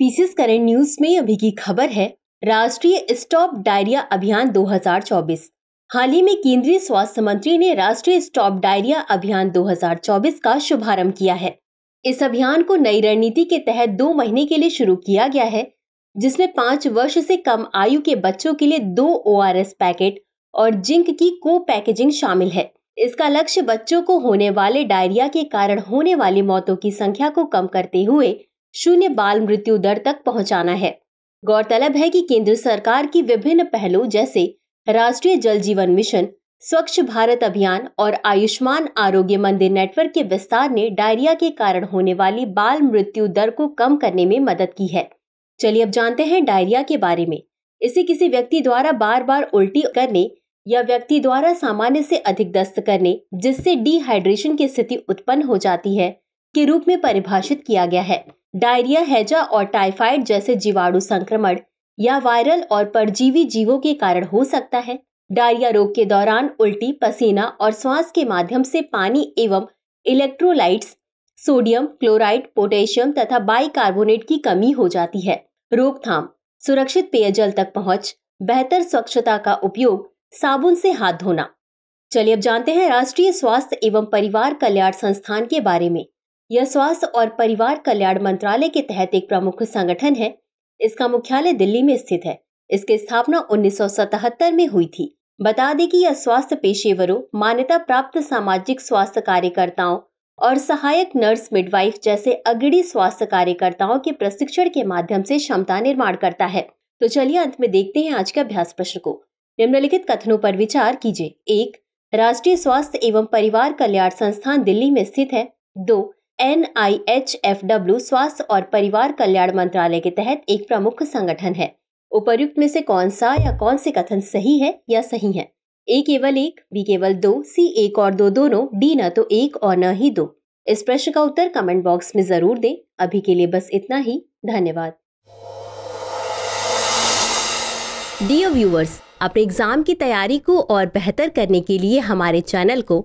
PCS current news में अभी की खबर है राष्ट्रीय स्टॉप डायरिया अभियान 2024 हाल ही में केंद्रीय स्वास्थ्य मंत्री ने राष्ट्रीय स्टॉप डायरिया अभियान 2024 का शुभारंभ किया है इस अभियान को नई रणनीति के तहत दो महीने के लिए शुरू किया गया है जिसमें पाँच वर्ष से कम आयु के बच्चों के लिए दो ओ पैकेट और जिंक की को पैकेजिंग शामिल है इसका लक्ष्य बच्चों को होने वाले डायरिया के कारण होने वाली मौतों की संख्या को कम करते हुए शून्य बाल मृत्यु दर तक पहुंचाना है गौरतलब है कि केंद्र सरकार की विभिन्न पहलों जैसे राष्ट्रीय जल जीवन मिशन स्वच्छ भारत अभियान और आयुष्मान आरोग्य मंदिर नेटवर्क के विस्तार ने डायरिया के कारण होने वाली बाल मृत्यु दर को कम करने में मदद की है चलिए अब जानते हैं डायरिया के बारे में इसे किसी व्यक्ति द्वारा बार बार उल्टी करने या व्यक्ति द्वारा सामान्य से अधिक दस्त करने जिससे डिहाइड्रेशन की स्थिति उत्पन्न हो जाती है के रूप में परिभाषित किया गया है डायरिया हैजा और टाइफाइड जैसे जीवाणु संक्रमण या वायरल और परजीवी जीवों के कारण हो सकता है डायरिया रोग के दौरान उल्टी पसीना और श्वास के माध्यम से पानी एवं इलेक्ट्रोलाइट्स सोडियम क्लोराइड पोटेशियम तथा बाइकार्बोनेट की कमी हो जाती है रोकथाम सुरक्षित पेयजल तक पहुंच, बेहतर स्वच्छता का उपयोग साबुन से हाथ धोना चलिए अब जानते हैं राष्ट्रीय स्वास्थ्य एवं परिवार कल्याण संस्थान के बारे में यह स्वास्थ्य और परिवार कल्याण मंत्रालय के तहत एक प्रमुख संगठन है इसका मुख्यालय दिल्ली में स्थित है इसकी स्थापना उन्नीस में हुई थी बता दें कि यह स्वास्थ्य पेशेवरों मान्यता प्राप्त सामाजिक स्वास्थ्य कार्यकर्ताओं और सहायक नर्स मिडवाइफ जैसे अग्रणी स्वास्थ्य कार्यकर्ताओं के प्रशिक्षण के माध्यम से क्षमता निर्माण करता है तो चलिए अंत में देखते हैं आज के अभ्यास प्रश्न को निम्नलिखित कथनों पर विचार कीजिए एक राष्ट्रीय स्वास्थ्य एवं परिवार कल्याण संस्थान दिल्ली में स्थित है दो N I H F W स्वास्थ्य और परिवार कल्याण मंत्रालय के तहत एक प्रमुख संगठन है उपर्युक्त में से कौन सा या कौन से कथन सही है या सही है ए केवल एक बी केवल दो सी एक और दो दोनों डी न तो एक और न ही दो इस प्रश्न का उत्तर कमेंट बॉक्स में जरूर दें अभी के लिए बस इतना ही धन्यवाद डियर व्यूवर्स अपने एग्जाम की तैयारी को और बेहतर करने के लिए हमारे चैनल को